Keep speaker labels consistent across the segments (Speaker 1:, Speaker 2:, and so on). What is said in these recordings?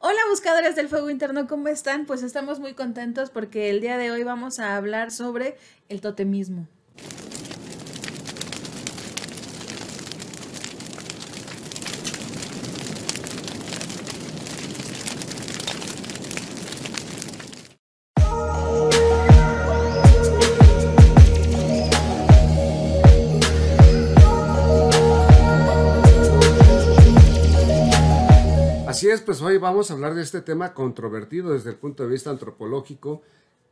Speaker 1: Hola buscadores del fuego interno, ¿cómo están? Pues estamos muy contentos porque el día de hoy vamos a hablar sobre el totemismo.
Speaker 2: Así es, pues hoy vamos a hablar de este tema controvertido desde el punto de vista antropológico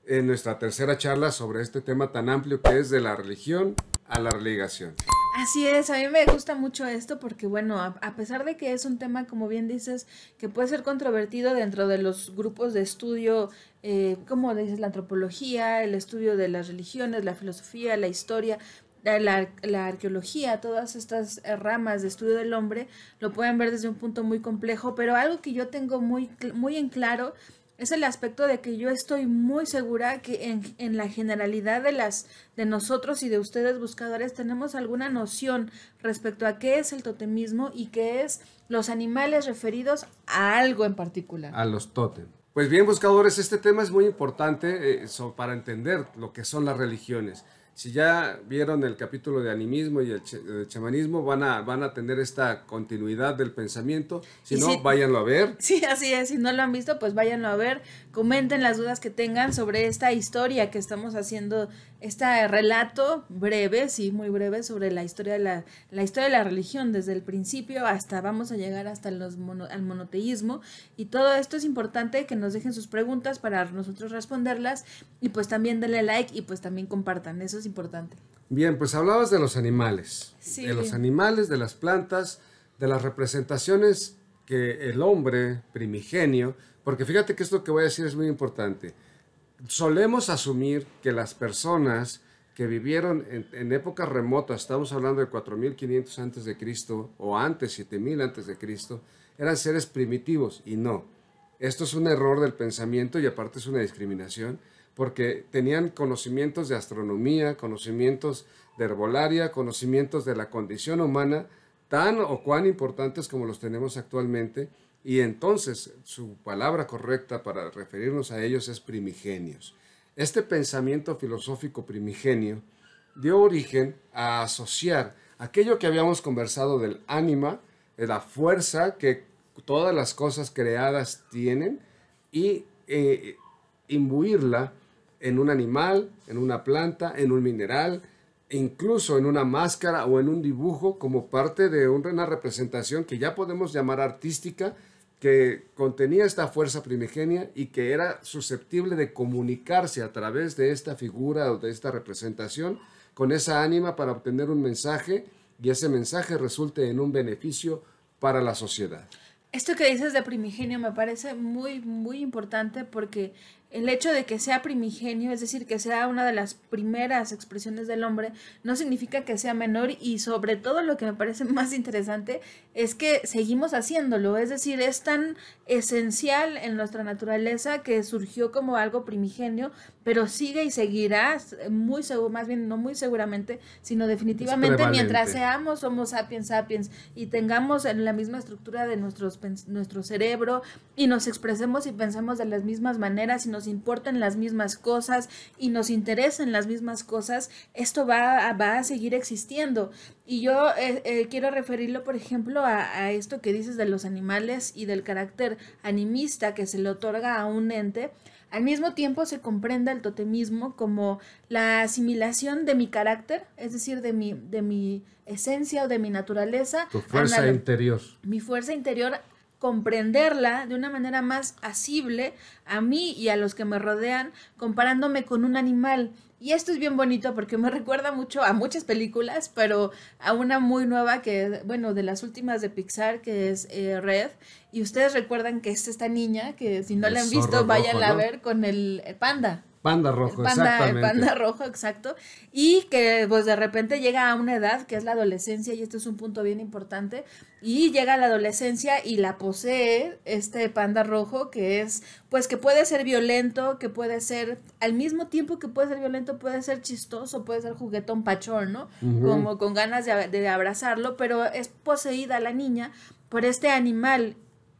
Speaker 2: en nuestra tercera charla sobre este tema tan amplio que es de la religión a la religación.
Speaker 1: Así es, a mí me gusta mucho esto porque, bueno, a, pesar de que es un tema, como bien dices, que puede ser controvertido dentro de los grupos de estudio, eh, como dices, la antropología, el estudio de las religiones, la filosofía, la historia, eh, la, arqueología, todas estas eh, ramas de estudio del hombre, lo pueden ver desde un punto muy complejo, pero algo que yo tengo muy, muy en claro es el aspecto de que yo estoy muy segura que en, la generalidad de las de nosotros y de ustedes buscadores tenemos alguna noción respecto a qué es el totemismo y qué es los animales referidos a algo en particular. A los totem.
Speaker 2: Pues bien, buscadores, este tema es muy importante eh, para entender lo que son las religiones. Si ya vieron el capítulo de animismo y el, chamanismo, van a, van a tener esta continuidad del pensamiento. Si no, váyanlo a ver.
Speaker 1: Sí, así es. Si no lo han visto, pues váyanlo a ver. Comenten las dudas que tengan sobre esta historia que estamos haciendo este relato breve, sí, muy breve, sobre la historia de la, la, historia de la religión, desde el principio hasta vamos a llegar hasta los mono, al monoteísmo. Y todo esto es importante que nos dejen sus preguntas para nosotros responderlas. Y pues también denle like y pues también compartan, eso es importante.
Speaker 2: Bien, pues hablabas de los animales. De los animales, de las plantas, de las representaciones que el hombre primigenio, porque fíjate que esto que voy a decir es muy importante solemos asumir que las personas que vivieron en, épocas remotas, estamos hablando de 4500 antes de Cristo o antes 7000 antes de Cristo, eran seres primitivos y no. Esto es un error del pensamiento y aparte es una discriminación porque tenían conocimientos de astronomía, conocimientos de herbolaria, conocimientos de la condición humana tan o cuán importantes como los tenemos actualmente y entonces su palabra correcta para referirnos a ellos es primigenios. Este pensamiento filosófico primigenio dio origen a asociar aquello que habíamos conversado del ánima, de la fuerza que todas las cosas creadas tienen, y eh, imbuirla en un animal, en una planta, en un mineral, e incluso en una máscara o en un dibujo como parte de una representación que ya podemos llamar artística que contenía esta fuerza primigenia y que era susceptible de comunicarse a través de esta figura o de esta representación con esa ánima para obtener un mensaje y ese mensaje resulte en un beneficio para la sociedad.
Speaker 1: Esto que dices de primigenio me parece muy, muy importante porque el hecho de que sea primigenio, es decir, que sea una de las primeras expresiones del hombre, no significa que sea menor y sobre todo lo que me parece más interesante es que seguimos haciéndolo, es decir, es tan esencial en nuestra naturaleza que surgió como algo primigenio, pero sigue y seguirá muy seguro, más bien no muy seguramente, sino definitivamente mientras seamos somos sapiens sapiens y tengamos la misma estructura de nuestros, nuestro cerebro y nos expresemos y pensemos de las mismas maneras y nos importan las mismas cosas y nos interesan las mismas cosas, esto va, va a seguir existiendo. Y yo eh, eh, quiero referirlo, por ejemplo, a, esto que dices de los animales y del carácter animista que se le otorga a un ente. Al mismo tiempo se comprenda el totemismo como la asimilación de mi carácter, es decir, de mi, de mi esencia o de mi naturaleza. Tu fuerza interior. Mi fuerza interior comprenderla de una manera más asible a mí y a los que me rodean comparándome con un animal. Y esto es bien bonito porque me recuerda mucho a muchas películas, pero a una muy nueva que, bueno, de las últimas de Pixar, que es eh, Red. Y ustedes recuerdan que es esta niña que si no la han visto, vayan a ver con el panda.
Speaker 2: Panda rojo, exacto. Panda
Speaker 1: rojo, exacto. Y que pues de repente llega a una edad que es la adolescencia, y este es un punto bien importante, y llega a la adolescencia y la posee este panda rojo que es, pues que puede ser violento, que puede ser, al mismo tiempo que puede ser violento, puede ser chistoso, puede ser juguetón pachón, ¿no? Como con ganas de abrazarlo, pero es poseída la niña por este animal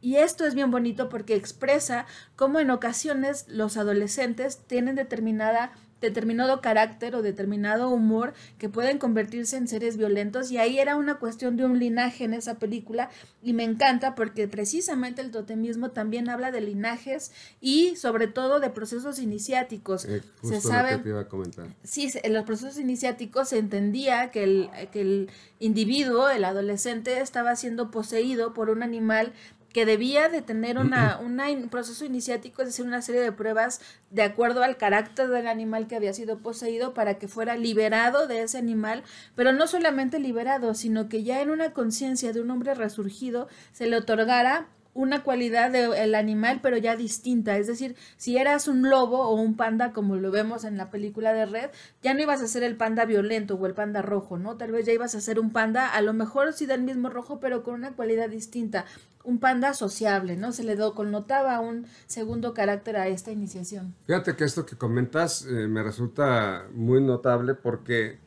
Speaker 1: y esto es bien bonito porque expresa cómo en ocasiones los adolescentes tienen determinada determinado carácter o determinado humor que pueden convertirse en seres violentos y ahí era una cuestión de un linaje en esa película y me encanta porque precisamente el totemismo también habla de linajes y sobre todo de procesos iniciáticos. Eh, se sabe, iba a comentar. Sí, en los procesos iniciáticos se entendía que el, que el individuo, el adolescente, estaba siendo poseído por un animal que debía de tener una, un proceso iniciático, es decir, una serie de pruebas de acuerdo al carácter del animal que había sido poseído para que fuera liberado de ese animal, pero no solamente liberado, sino que ya en una conciencia de un hombre resurgido se le otorgara una cualidad del animal, pero ya distinta. Es decir, si eras un lobo o un panda, como lo vemos en la película de Red, ya no ibas a ser el panda violento o el panda rojo, ¿no? Tal vez ya ibas a ser un panda, a lo mejor sí del mismo rojo, pero con una cualidad distinta. Un panda sociable, ¿no? Se le connotaba un segundo carácter a esta iniciación.
Speaker 2: Fíjate que esto que comentas eh, me resulta muy notable porque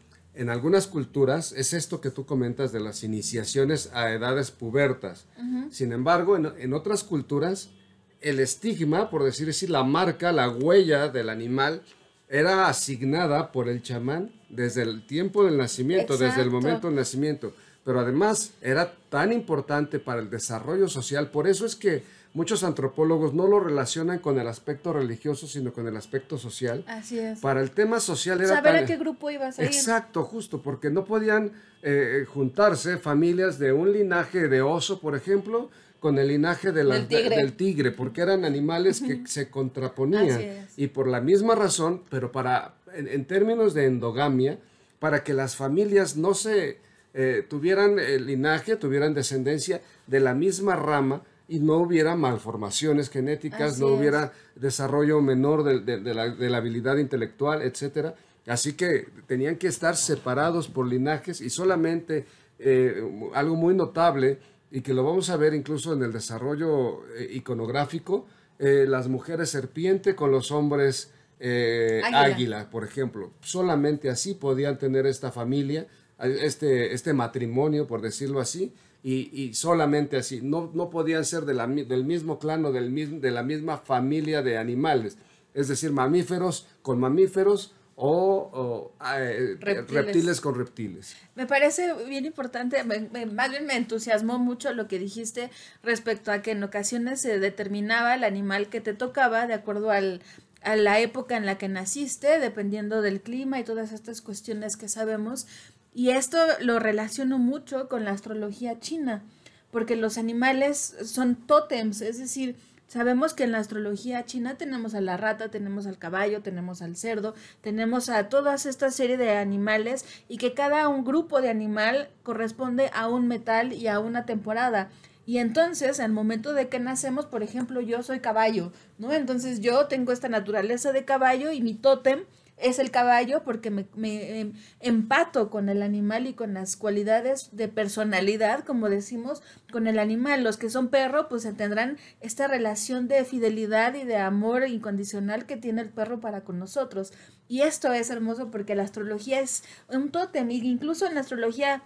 Speaker 2: en algunas culturas es esto que tú comentas de las iniciaciones a edades pubertas. Sin embargo, en, otras culturas, el estigma, por decir así, la marca, la huella del animal, era asignada por el chamán desde el tiempo del nacimiento, desde el momento del nacimiento. Pero además era tan importante para el desarrollo social, por eso es que muchos antropólogos no lo relacionan con el aspecto religioso, sino con el aspecto social. Así es. Para el tema social era... Saber a qué
Speaker 1: grupo ibas a ir.
Speaker 2: Exacto, justo, porque no podían eh, juntarse familias de un linaje de oso, por ejemplo, con el linaje del, tigre. porque eran animales que se contraponían. Y por la misma razón, pero para, en, términos de endogamia, para que las familias no se... Eh, tuvieran linaje, tuvieran descendencia de la misma rama, y no hubiera malformaciones genéticas, no hubiera desarrollo menor de, la, habilidad intelectual, etc. Así que tenían que estar separados por linajes y solamente eh, algo muy notable y que lo vamos a ver incluso en el desarrollo eh, iconográfico, eh, las mujeres serpiente con los hombres águila. águila. por ejemplo. Solamente así podían tener esta familia, este, este matrimonio, por decirlo así y, solamente así. No, podían ser de del mismo clan o del de la misma familia de animales, es decir, mamíferos con mamíferos o, ah, eh, reptiles. con reptiles.
Speaker 1: Me parece bien importante, me, me, más bien me entusiasmó mucho lo que dijiste respecto a que en ocasiones se determinaba el animal que te tocaba de acuerdo a la época en la que naciste, dependiendo del clima y todas estas cuestiones que sabemos, y esto lo relaciono mucho con la astrología china, porque los animales son tótems, es decir, sabemos que en la astrología china tenemos a la rata, tenemos al caballo, tenemos al cerdo, tenemos a toda esta serie de animales y que cada un grupo de animal corresponde a un metal y a una temporada. Y entonces, al momento de que nacemos, por ejemplo, yo soy caballo, ¿no? Entonces yo tengo esta naturaleza de caballo y mi tótem es el caballo porque me, em, empato con el animal y con las cualidades de personalidad, como decimos, con el animal. Los que son perro, pues tendrán esta relación de fidelidad y de amor incondicional que tiene el perro para con nosotros. Y esto es hermoso porque la astrología es un tótem, incluso en la astrología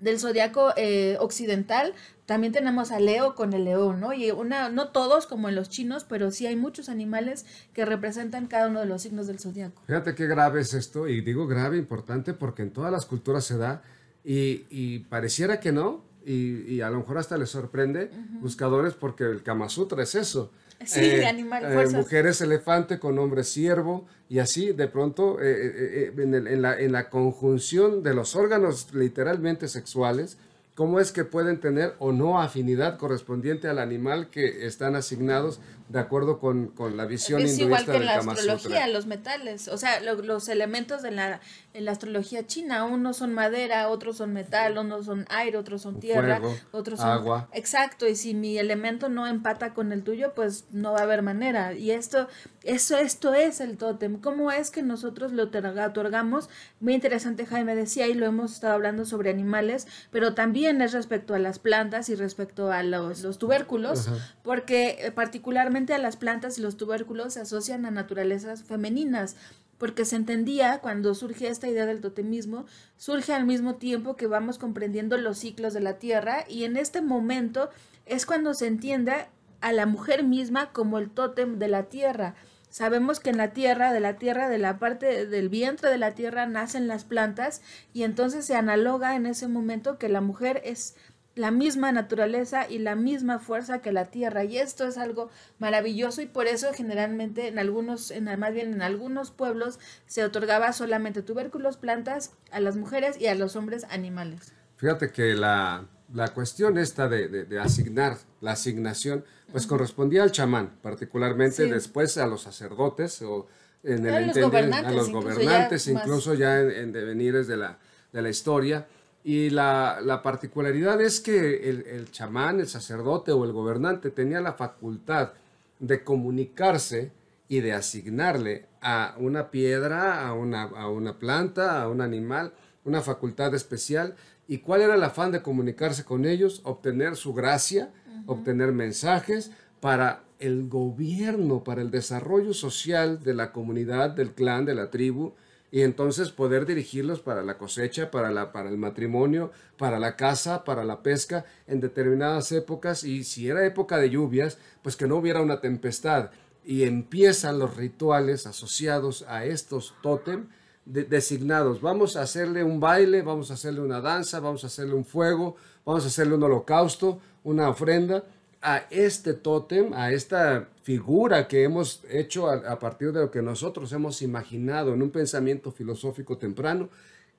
Speaker 1: del zodiaco eh, occidental también tenemos a Leo con el león, ¿no? Y una, no todos como en los chinos, pero sí hay muchos animales que representan cada uno de los signos del zodiaco.
Speaker 2: Fíjate qué grave es esto, y digo grave, importante, porque en todas las culturas se da, y, pareciera que no, y, a lo mejor hasta les sorprende buscadores, porque el Kama Sutra es eso. Sí, eh, de animal, eh, mujeres elefante con hombre siervo y así de pronto eh, eh, la, en la conjunción de los órganos literalmente sexuales, cómo es que pueden tener o no afinidad correspondiente al animal que están asignados de acuerdo con, con la visión es igual que en la astrología, los
Speaker 1: metales, o sea, los elementos de la, en la astrología china, unos son madera, otros son metal, unos son aire, otros son tierra, otros son agua. Exacto, y si mi elemento no empata con el tuyo, pues no va a haber manera. Y esto eso esto es el tótem. ¿Cómo es que nosotros lo otorgamos? Muy interesante Jaime decía y lo hemos estado hablando sobre animales, pero también es respecto a las plantas y respecto a los, los tubérculos, porque eh, particularmente a las plantas y los tubérculos se asocian a naturalezas femeninas, porque se entendía cuando surge esta idea del totemismo, surge al mismo tiempo que vamos comprendiendo los ciclos de la tierra y en este momento es cuando se entiende a la mujer misma como el tótem de la tierra. Sabemos que en la tierra, de la tierra, de la parte del vientre de la tierra nacen las plantas y entonces se analoga en ese momento que la mujer es la misma naturaleza y la misma fuerza que la tierra y esto es algo maravilloso y por eso generalmente en algunos en, más bien en algunos pueblos se otorgaba solamente tubérculos plantas a las mujeres y a los hombres animales
Speaker 2: fíjate que la, cuestión esta de, asignar la asignación pues correspondía al chamán particularmente después a los sacerdotes o en el a los gobernantes, a los incluso ya incluso ya en, en, devenires de la de la historia y la, particularidad es que el, chamán, el sacerdote o el gobernante tenía la facultad de comunicarse y de asignarle a una piedra, a una, a una planta, a un animal, una facultad especial. ¿Y cuál era el afán de comunicarse con ellos? Obtener su gracia, obtener mensajes para el gobierno, para el desarrollo social de la comunidad, del clan, de la tribu, y entonces poder dirigirlos para la cosecha, para, la, para el matrimonio, para la casa para la pesca en determinadas épocas y si era época de lluvias, pues que no hubiera una tempestad. Y empiezan los rituales asociados a estos tótem designados. Vamos a hacerle un baile, vamos a hacerle una danza, vamos a hacerle un fuego, vamos a hacerle un holocausto, una ofrenda a este tótem, a esta figura que hemos hecho a, partir de lo que nosotros hemos imaginado en un pensamiento filosófico temprano,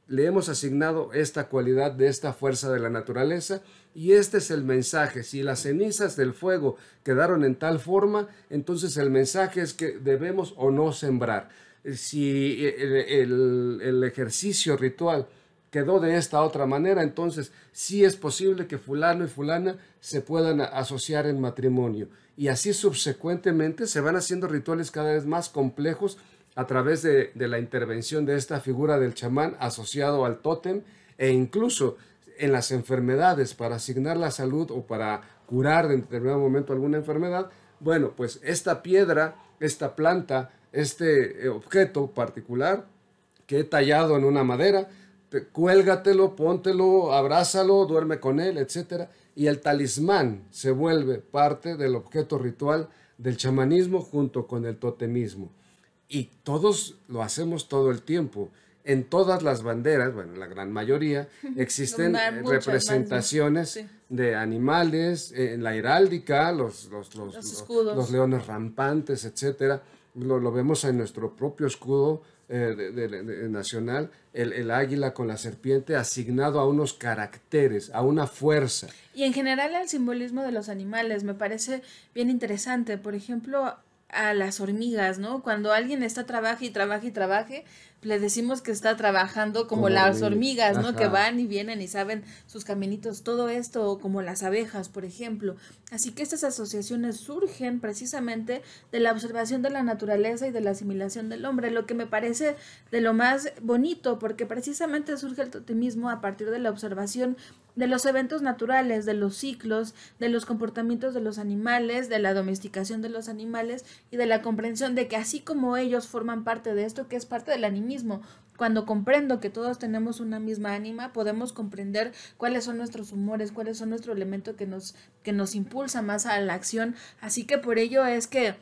Speaker 2: le hemos asignado esta cualidad de esta fuerza de la naturaleza y este es el mensaje. Si las cenizas del fuego quedaron en tal forma, entonces el mensaje es que debemos o no sembrar. Si el ejercicio ritual quedó de esta otra manera, entonces sí es posible que fulano y fulana se puedan asociar en matrimonio. Y así subsecuentemente se van haciendo rituales cada vez más complejos a través de, la intervención de esta figura del chamán asociado al tótem e incluso en las enfermedades para asignar la salud o para curar en determinado momento alguna enfermedad. Bueno, pues esta piedra, esta planta, este eh, objeto particular que he tallado en una madera, te, cuélgatelo, póntelo, abrázalo, duerme con él, etc. Y el talismán se vuelve parte del objeto ritual del chamanismo junto con el totemismo. Y todos lo hacemos todo el tiempo. En todas las banderas, bueno, la gran mayoría, existen representaciones de animales, en la heráldica, los, leones rampantes, etcétera. lo, vemos en nuestro propio escudo eh, nacional, el, el, águila con la serpiente asignado a unos caracteres, a una fuerza.
Speaker 1: Y en general el simbolismo de los animales me parece bien interesante. Por ejemplo, a las hormigas, ¿no? Cuando alguien está trabaja y trabaja y trabaja, le decimos que está trabajando como, las hormigas, ¿no? Que van y vienen y saben sus caminitos, todo esto, como las abejas, por ejemplo. Así que estas asociaciones surgen precisamente de la observación de la naturaleza y de la asimilación del hombre, lo que me parece de lo más bonito, porque precisamente surge el totemismo a partir de la observación de los eventos naturales, de los ciclos, de los comportamientos de los animales, de la domesticación de los animales y de la comprensión de que así como ellos forman parte de esto, que es parte del animismo, cuando comprendo que todos tenemos una misma ánima, podemos comprender cuáles son nuestros humores, cuáles son nuestro elemento que nos, que nos impulsa más a la acción. Así que por ello es que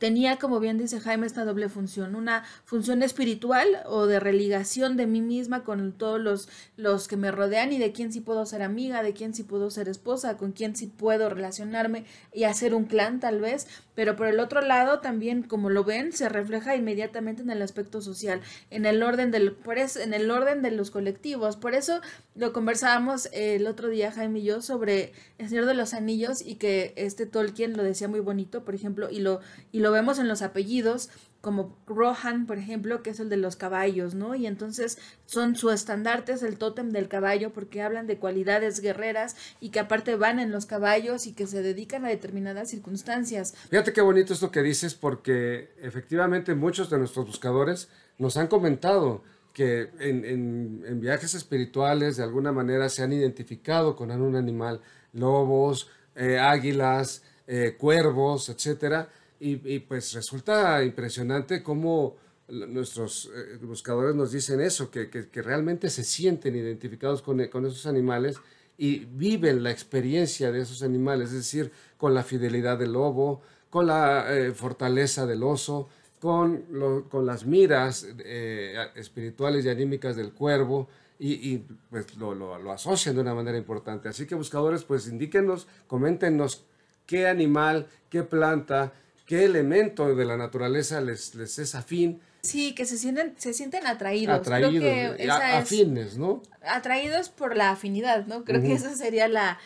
Speaker 1: tenía, como bien dice Jaime, esta doble función, una función espiritual o de religación de mí misma con todos los, los que me rodean y de quién sí puedo ser amiga, de quién sí puedo ser esposa, con quién sí puedo relacionarme y hacer un clan tal vez, pero por el otro lado también, como lo ven, se refleja inmediatamente en el aspecto social, en el orden, del, por en el orden de los colectivos. Por eso lo conversábamos eh, el otro día, Jaime y yo, sobre El Señor de los Anillos y que este Tolkien lo decía muy bonito, por ejemplo, y lo, y lo lo vemos en los apellidos, como Rohan, por ejemplo, que es el de los caballos, ¿no? Y entonces son su estandarte es el tótem del caballo porque hablan de cualidades guerreras y que aparte van en los caballos y que se dedican a determinadas circunstancias.
Speaker 2: Fíjate qué bonito esto que dices porque efectivamente muchos de nuestros buscadores nos han comentado que en, viajes espirituales de alguna manera se han identificado con algún animal, lobos, eh, águilas, eh, cuervos, etcétera y, pues resulta impresionante cómo nuestros eh, buscadores nos dicen eso, que, que, realmente se sienten identificados con, con esos animales y viven la experiencia de esos animales, es decir, con la fidelidad del lobo, con la eh, fortaleza del oso, con, con las miras eh, espirituales y anímicas del cuervo, y, pues lo, lo, lo, asocian de una manera importante. Así que buscadores, pues indíquenos, coméntenos qué animal, qué planta, qué elemento de la naturaleza les, les es afín.
Speaker 1: Sí, que se sienten, se sienten atraídos. Atraídos, eh,
Speaker 2: afines, ¿no?
Speaker 1: atraídos por la afinidad, ¿no? Creo que esa sería la,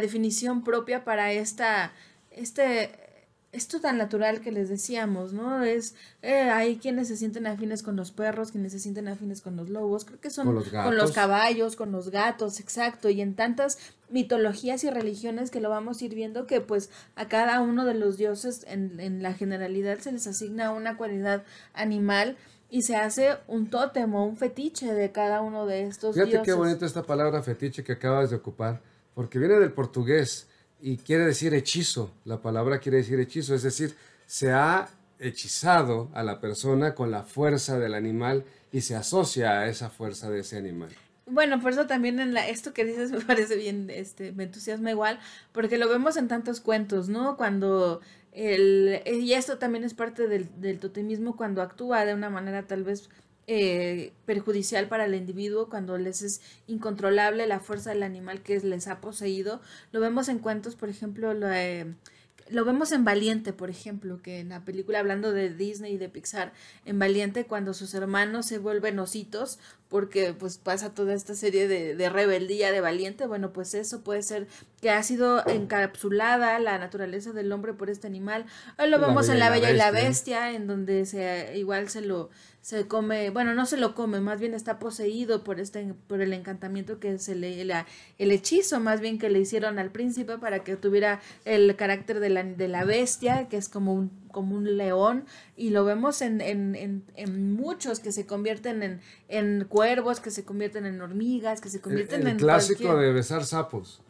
Speaker 1: definición propia para esta, este, esto tan natural que les decíamos, ¿no? Es, eh, hay quienes se sienten afines con los perros, quienes se sienten afines con los lobos, creo que son con los, caballos, con los gatos, exacto, y en tantas mitologías y religiones que lo vamos a ir viendo que pues a cada uno de los dioses en, la generalidad se les asigna una cualidad animal y se hace un tótem o un fetiche de cada uno de estos dioses. Fíjate qué bonita
Speaker 2: esta palabra fetiche que acabas de ocupar, porque viene del portugués y quiere decir hechizo. La palabra quiere decir hechizo, es decir, se ha hechizado a la persona con la fuerza del animal y se asocia a esa fuerza de ese animal.
Speaker 1: Bueno, por eso también en la, esto que dices me parece bien, este, me entusiasma igual, porque lo vemos en tantos cuentos, ¿no? Cuando el, y esto también es parte del, del totemismo, cuando actúa de una manera tal vez eh, perjudicial para el individuo cuando les es incontrolable la fuerza del animal que les ha poseído. Lo vemos en cuentos, por ejemplo, lo, eh, lo vemos en Valiente, por ejemplo, que en la película, hablando de Disney y de Pixar, en Valiente, cuando sus hermanos se vuelven ositos porque pues pasa toda esta serie de, rebeldía, de valiente, bueno, pues eso puede ser que ha sido encapsulada la naturaleza del hombre por este animal. lo vemos en La Bella y la Bestia, en donde se, igual se lo se come, bueno, no se lo come, más bien está poseído por este por el encantamiento que se le el hechizo más bien que le hicieron al príncipe para que tuviera el carácter de la, de la bestia, que es como un como un león y lo vemos en, muchos que se convierten en, en cuervos, que se convierten en hormigas, que se convierten en. El clásico de besar
Speaker 2: sapos.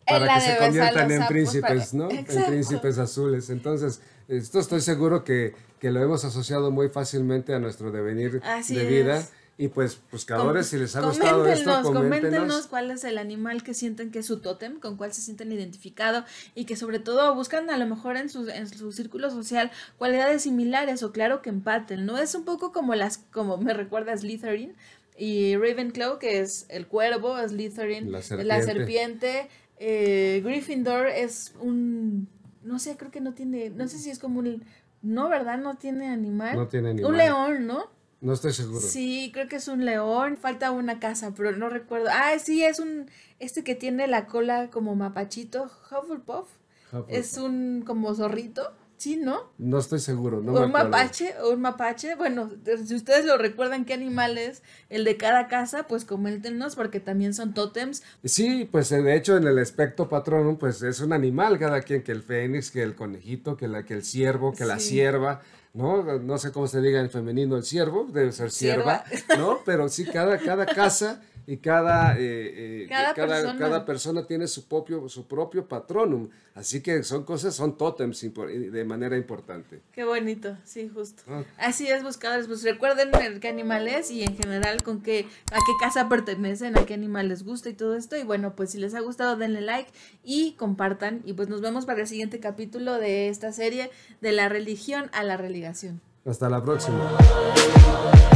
Speaker 2: Eh, para que se conviertan en príncipes, ¿no? En príncipes azules. Entonces, esto estoy seguro que, lo hemos asociado muy fácilmente a nuestro devenir de vida. Y pues, buscadores, si les ha gustado esto, coméntenos. coméntenos
Speaker 1: cuál es el animal que sienten que es su tótem, con cuál se sienten identificado y que sobre todo buscan a lo mejor en su, en su círculo social cualidades similares o claro que empaten, ¿no? Es un poco como las, como me recuerda Slytherin, y Ravenclaw, que es el cuervo, es Litherine, la serpiente, la eh, Gryffindor es un, no sé, creo que no tiene, no sé si es como un, no, ¿verdad? No tiene animal. No tiene animal. Un león, ¿no? No estoy seguro. Sí, creo que es un león, falta una casa, pero no recuerdo. Ah, sí, es un, este que tiene la cola como mapachito, Hufflepuff. Es un como zorrito Sí, ¿no?
Speaker 2: No estoy seguro, no un mapache,
Speaker 1: un mapache, bueno, si ustedes lo recuerdan qué animal es el de cada casa, pues coméntenos porque también son tótems.
Speaker 2: Sí, pues eh, de hecho en el aspecto patrón, pues es un animal cada quien, que el fénix, que el conejito, que, la, que el ciervo, que la sierva. ¿no? No sé cómo se diga en femenino el siervo, debe ser sierva, ¿no? Pero sí, cada, cada casa y cada, eh, eh, cada, persona. tiene su propio, su propio patronum. Así que son cosas, son tótems de manera
Speaker 1: importante. Qué bonito, sí, justo. Ah. Así es, buscadores, pues recuerden qué animal es y en general con qué, a qué casa pertenecen, a qué animal les gusta y todo esto. Y bueno, pues si les ha gustado, denle like y compartan. Y pues nos vemos para el siguiente capítulo de esta serie de la religión a la religación.
Speaker 2: Hasta la próxima.